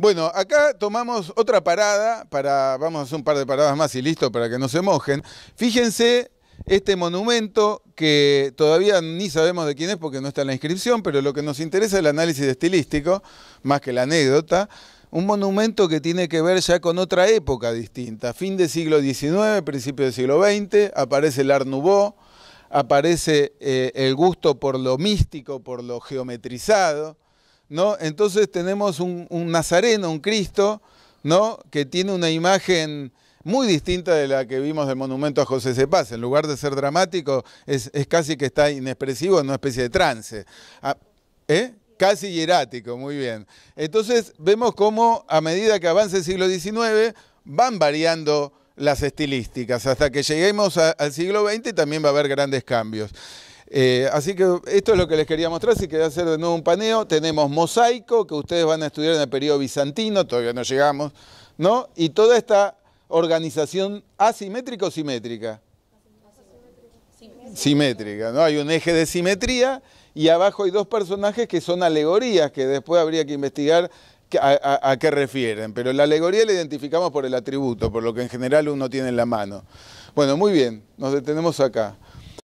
Bueno, acá tomamos otra parada para, vamos a hacer un par de paradas más y listo para que no se mojen. Fíjense este monumento que todavía ni sabemos de quién es porque no está en la inscripción, pero lo que nos interesa es el análisis estilístico, más que la anécdota. Un monumento que tiene que ver ya con otra época distinta. Fin del siglo XIX, principio del siglo XX, aparece el Art Nouveau, aparece eh, el gusto por lo místico, por lo geometrizado entonces tenemos un, nazareno, un Cristo, ¿no? Que tiene una imagen muy distinta de la que vimos del monumento a José Paz. En lugar de ser dramático, es, casi que está inexpresivo, en una especie de trance. Ah, ¿eh? Casi hierático, muy bien. Entonces vemos cómo a medida que avanza el siglo XIX van variando las estilísticas. Hasta que lleguemos al siglo XX también va a haber grandes cambios. Eh, así que esto es lo que les quería mostrar. Si quería hacer de nuevo un paneo, tenemos mosaico, que ustedes van a estudiar en el periodo bizantino, todavía no llegamos, ¿no? Y toda esta organización asimétrica o simétrica. Simétrica. ¿no? Hay un eje de simetría y abajo hay dos personajes que son alegorías, que después habría que investigar a, a, qué refieren, pero la alegoría la identificamos por el atributo, por lo que en general uno tiene en la mano. Bueno, muy bien, nos detenemos acá.